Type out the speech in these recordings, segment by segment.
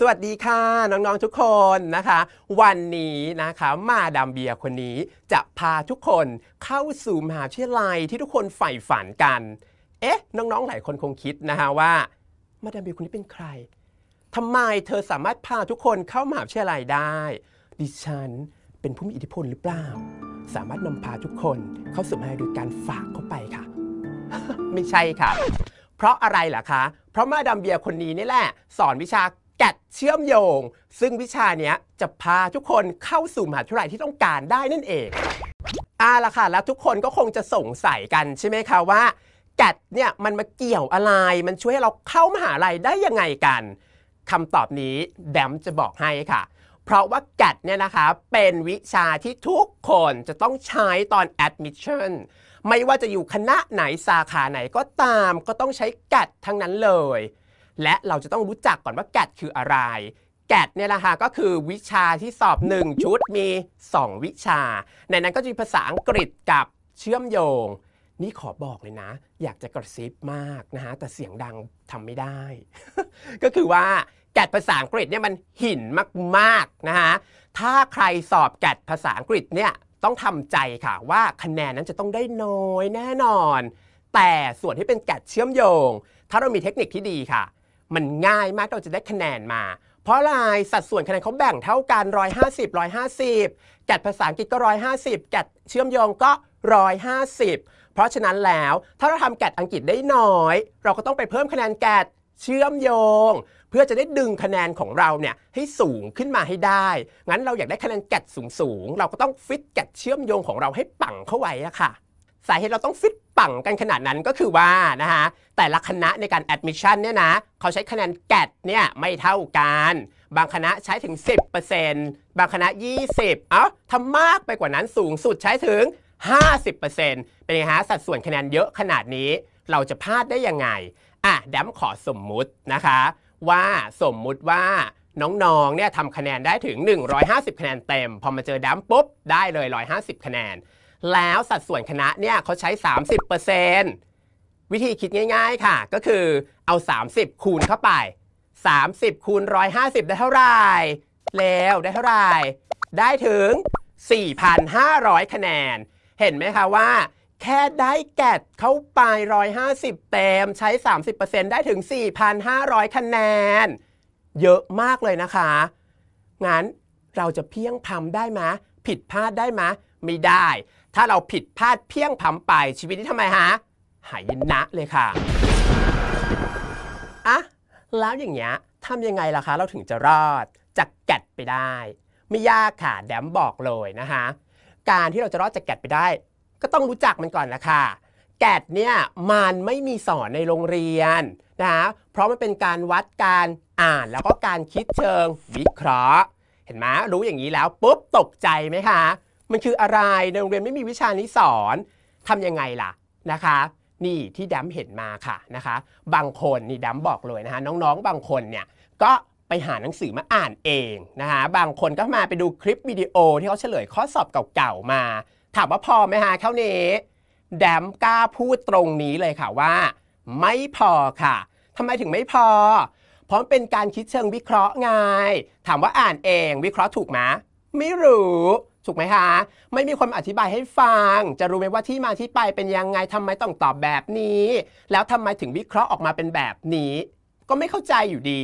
สวัสดีค่ะ น้องๆทุกคนนะคะ วันนี้นะคะมาดามเบียคนนี้จะพาทุกคนเข้าสู่มหาวิทยาลัยที่ทุกคนใฝ่ฝันกัน เอ๊ะน้องๆหลายคนคงคิดนะคะว่า มาดามเบียคนนี้เป็นใครทำไมเธอสามารถพาทุกคนเข้ามหาวิทยาลัยได้ ดิฉันเป็นผู้มีอิทธิพลหรือเปล่า สามารถนำพาทุกคน เข้าสู่มหาวิทยาลัยโดยการฝากเข้าไปค่ะไม่ใช่ค่ะ เพราะอะไรล่ะคะ เพราะมาดามเบียคนนี้นี่แหละ สอนวิชาแกะเชื่อมโยง ซึ่งวิชานี้จะพาทุกคนเข้าสู่มหาวิทยาลัยที่ต้องการได้นั่นเองอ่าล่ะค่ะ แล้วทุกคนก็คงจะสงสัยกันใช่ไหมคะว่าแกะเนี่ยมันมาเกี่ยวอะไร มันช่วยให้เราเข้ามหาลัยได้ยังไงกัน คำตอบนี้แดมจะบอกให้ค่ะเพราะว่าแกดเนี่ยนะคะเป็นวิชาที่ทุกคนจะต้องใช้ตอน admission ไม่ว่าจะอยู่คณะไหนสาขาไหนก็ตามก็ต้องใช้แกดทั้งนั้นเลย และเราจะต้องรู้จักก่อนว่าแกดคืออะไรแกดเนี่ยนะคะก็คือวิชาที่สอบ 1 ชุดมี 2 วิชา ในนั้นก็จะมีภาษาอังกฤษกับเชื่อมโยง นี่ขอบอกเลยนะ อยากจะกระซิบมากนะฮะแต่เสียงดังทำไม่ได้ ก็คือว่าแกดภาษาอังกฤษเนี่ยมันหินมากๆนะฮะ ถ้าใครสอบแกดภาษาอังกฤษเนี่ยต้องทำใจค่ะว่าคะแนนนั้นจะต้องได้น้อยแน่นอน แต่ส่วนที่เป็นแกดเชื่อมโยง ถ้าเรามีเทคนิคที่ดีค่ะ มันง่ายมากเราจะได้คะแนนมา เพราะลายสัดส่วนคะแนนเขาแบ่งเท่ากัน150 150แกดภาษาอังกฤษก็ 150 แกดเชื่อมโยงก็ 150 เพราะฉะนั้นแล้วถ้าเราทำแกดอังกฤษได้น้อย เราก็ต้องไปเพิ่มคะแนนแกดเชื่อมโยงเพื่อจะได้ดึงคะแนนของเราเนี่ยให้สูงขึ้นมาให้ได้ งั้นเราอยากได้คะแนนแกตสูงๆ เราก็ต้องฟิตแกตเชื่อมโยงของเราให้ปังเข้าไว้อะค่ะ สาเหตุเราต้องฟิตปังกันขนาดนั้นก็คือว่า นะฮะ แต่ละคณะในการแอดมิชชั่นเนี่ยนะ เขาใช้คะแนนแกดเนี่ยไม่เท่ากัน บางคณะใช้ถึง 10%บางคณะ 20เอ้าทำมากไปกว่านั้นสูงสุดใช้ถึง 50%เป็นไงฮะสัดส่วนคะแนนเยอะขนาดนี้ เราจะพลาดได้ยังไงอ่ะแดมขอสมมุตินะคะว่าสมมุติว่าน้องๆ เนี่ยทำคะแนนได้ถึง 150 คะแนนเต็ม พอมาเจอดัมปุ๊บได้เลย 150 คะแนน แล้วสัดส่วนคณะเนี่ยเขาใช้ 30%วิธีคิดง่ายๆ ค่ะ ก็คือเอา 30 คูณเข้าไป 30 คูณ 150 ได้เท่าไหร่แล้วได้เท่าไหร่ได้ถึง 4,500 คะแนน เห็นไหมคะว่าแค่ได้แกดเข้าไป150เต็มใช้ 30%ได้ถึง 4,500 คะแนน เยอะมากเลยนะคะงั้น เราจะเพียงพำได้ไหมผิดพลาดได้ไหมไม่ได้ ถ้าเราผิดพลาดเพียงพำไปชีวิตนี้ทำไมฮะหายนะเลยค่ะอ่ะ แล้วอย่างเงี้ยทำยังไงล่ะคะเราถึงจะรอดจากแกดไปได้ ไม่ยากค่ะแดมบอกเลยนะคะการที่เราจะรอดจากแกดไปได้ก็ต้องรู้จักมันก่อนละค่ะ แกดเนี่ย มันไม่มีสอนในโรงเรียนนะเพราะมันเป็นการวัดการอ่านแล้วก็การคิดเชิงวิเคราะห์ เห็นไหมรู้อย่างนี้แล้วปุ๊บตกใจไหมคะ มันคืออะไรในโรงเรียนไม่มีวิชานี้สอนทำยังไงล่ะ นะคะ นี่ที่ดัมเห็นมาค่ะ นะคะ บางคนนี่ดัมบอกเลยนะคะน้องๆ บางคนเนี่ย ก็ไปหาหนังสือมาอ่านเองนะคะบางคนก็มาไปดูคลิปวิดีโอ ที่เขาเฉลยข้อสอบเก่าๆมาถามว่าพอไหมฮะเท่านี้ แดมกล้าพูดตรงนี้เลยค่ะว่า ไม่พอค่ะ ทำไมถึงไม่พอเพราะเป็นการคิดเชิงวิเคราะห์ไง ถามว่าอ่านเอง วิเคราะห์ถูกไหมไม่รู้ ถูกไหมคะ ไม่มีคนอธิบายให้ฟัง จะรู้ไหมว่าที่มาที่ไปเป็นยังไงทำไมต้องตอบแบบนี้ แล้วทำไมถึงวิเคราะห์ออกมาเป็นแบบนี้ ก็ไม่เข้าใจอยู่ดี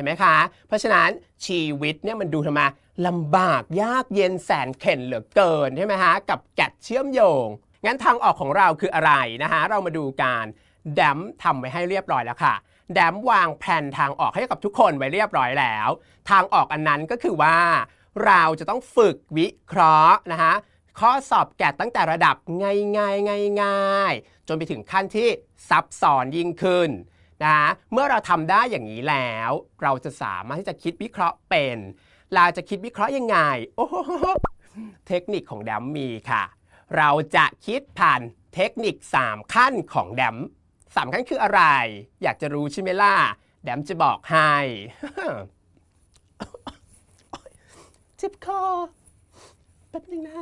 ห็นไหมคะ เพราะฉะนั้นชีวิตเนี่ยมันดูทำไมลำบากยากเย็นแสนเข็นเหลือเกินใช่ไหมฮะกับแกดเชื่อมโยง งั้นทางออกของเราคืออะไรนะฮะเรามาดูการแดมทำไว้ให้เรียบร้อยแล้วค่ะแดมวางแผนทางออกให้กับทุกคนไว้เรียบร้อยแล้ว ทางออกอันนั้นก็คือว่า เราจะต้องฝึกวิเคราะห์นะฮะข้อสอบแกดตั้งแต่ระดับง่ายๆง่ายๆ จนไปถึงขั้นที่ซับซ้อนยิ่งขึ้นนะเมื่อเราทำได้อย่างนี้แล้ว เราจะสามารถที่จะคิดวิเคราะห์เป็น เราจะคิดวิเคราะห์ยังไง โอ้โหเทคนิคของแดมมีค่ะ เราจะคิดผ่านเทคนิค 3 ขั้นของแดมสามขั้นคืออะไร อยากจะรู้ใช่ไหมล่ะ แดมจะบอกให้เจ็บคอแป๊บนึงนะ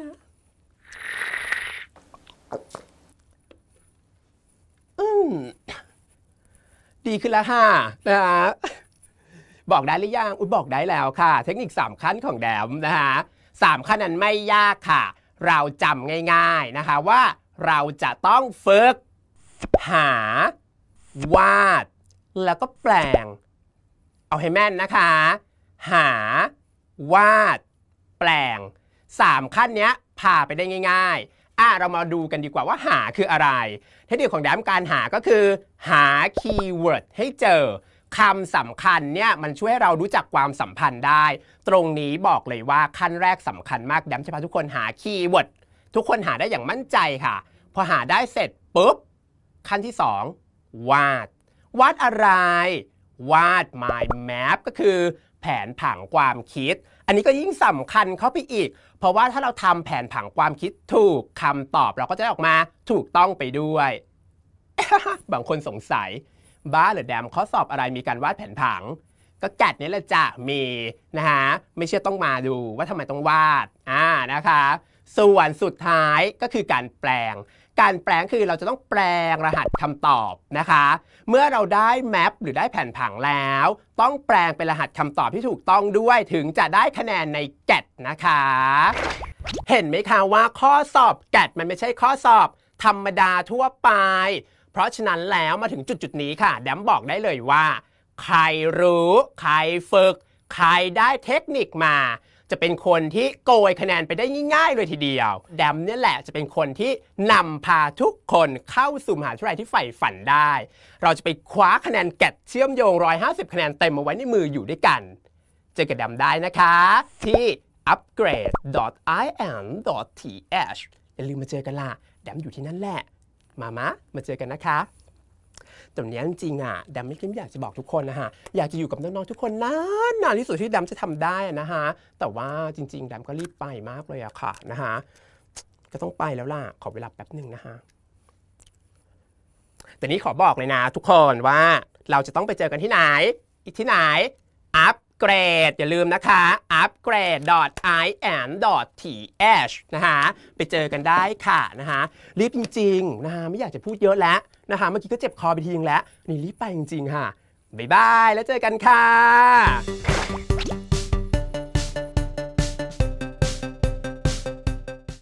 อืมดีขึ้นแล้วห้านะฮะบอกได้หรือยังอุ้ยบอกได้แล้วค่ะเทคนิค3ขั้นของแดมนะคะสามขั้นนั้นไม่ยากค่ะเราจำง่ายๆนะคะว่าเราจะต้องฝึก หาวาด แล้วก็แปลงเอาให้แม่นนะคะ หาวาด แปลง 3 ขั้นนี้พาไปได้ง่ายๆอ่ะ เรามาดูกันดีกว่าว่าหาคืออะไร เทคนิคของแดมการหาก็คือ หาคีย์เวิร์ดให้เจอคำสำคัญเนี่ยมันช่วยให้เรารู้จักความสัมพันธ์ได้ ตรงนี้บอกเลยว่าขั้นแรกสำคัญมาก แดมจะพาทุกคนหาคีย์เวิร์ดทุกคนหาได้อย่างมั่นใจค่ะ พอหาได้เสร็จ ปุ๊บขั้นที่2วาด วาดอะไรวาด mind map ก็คือ แผนผังความคิด อันนี้ก็ยิ่งสำคัญเข้าไปอีก เพราะว่าถ้าเราทำแผนผังความคิดถูกคำตอบเราก็จะออกมาถูกต้องไปด้วย บางคนสงสัย บ้าหรือแดมข้อสอบอะไรมีการวาดแผนผัง ก็แกดนี้แหละจะมีนะฮะไม่เชื่อต้องมาดูว่าทำไมต้องวาดอ่านะคะส่วนสุดท้ายก็คือการแปลงการแปลงคือเราจะต้องแปลงรหัสคำตอบนะคะ เมื่อเราได้แมปหรือได้แผ่นผังแล้ว ต้องแปลงเป็นรหัสคำตอบที่ถูกต้องด้วยถึงจะได้คะแนนในแกดนะคะ เห็นไหมคะว่าข้อสอบแกดมันไม่ใช่ข้อสอบ ธรรมดาทั่วไป เพราะฉะนั้นแล้วมาถึงจุดจุดนี้ค่ะ แดมบอกได้เลยว่า ใครรู้ ใครฝึกใครได้เทคนิคมาจะเป็นคนที่โกยคะแนนไปได้ง่ายๆเลยทีเดียวแดมเนี่ยแหละจะเป็นคนที่นำพาทุกคนเข้าสู่มหาวิทยาลัยที่ใฝ่ฝันได้ เราจะไปคว้าคะแนนแกะเชื่อมโยง 150 คะแนนเต็มมาไว้ในมืออยู่ด้วยกัน เจอกับแดมได้นะคะ ที่ upgrade.im.th อย่าลืมมาเจอกันล่ะแดมอยู่ที่นั่นแหละ มามะ มาเจอกันนะคะแต่เนี้ยจริงอ่ะดัมไม่คิดอยากจะบอกทุกคนนะฮะอยากจะอยู่กับน้องๆทุกคนนานนานที่สุดที่ดัมจะทำได้นะฮะแต่ว่าจริงๆดัมก็รีบไปมากเลยอะค่ะนะฮะก็ต้องไปแล้วล่ะ ขอเวลาแป๊บหนึ่งนะฮะแต่นี้ขอบอกเลยนะทุกคนว่าเราจะต้องไปเจอกันที่ไหน อีกที่ไหนอัพเกรด อย่าลืมนะคะอัพ g r a d e i ี m t h นะคะไปเจอกันได้ค่ะนะคะรีบจริงๆนะคะไม่อยากจะพูดเยอะแล้วนะคะเมื่อกี้ก็เจ็บคอไปทีนึงแล้วนี่รีบไปจริงๆค่ะบ๊ายบาย แล้วเจอกันค่ะ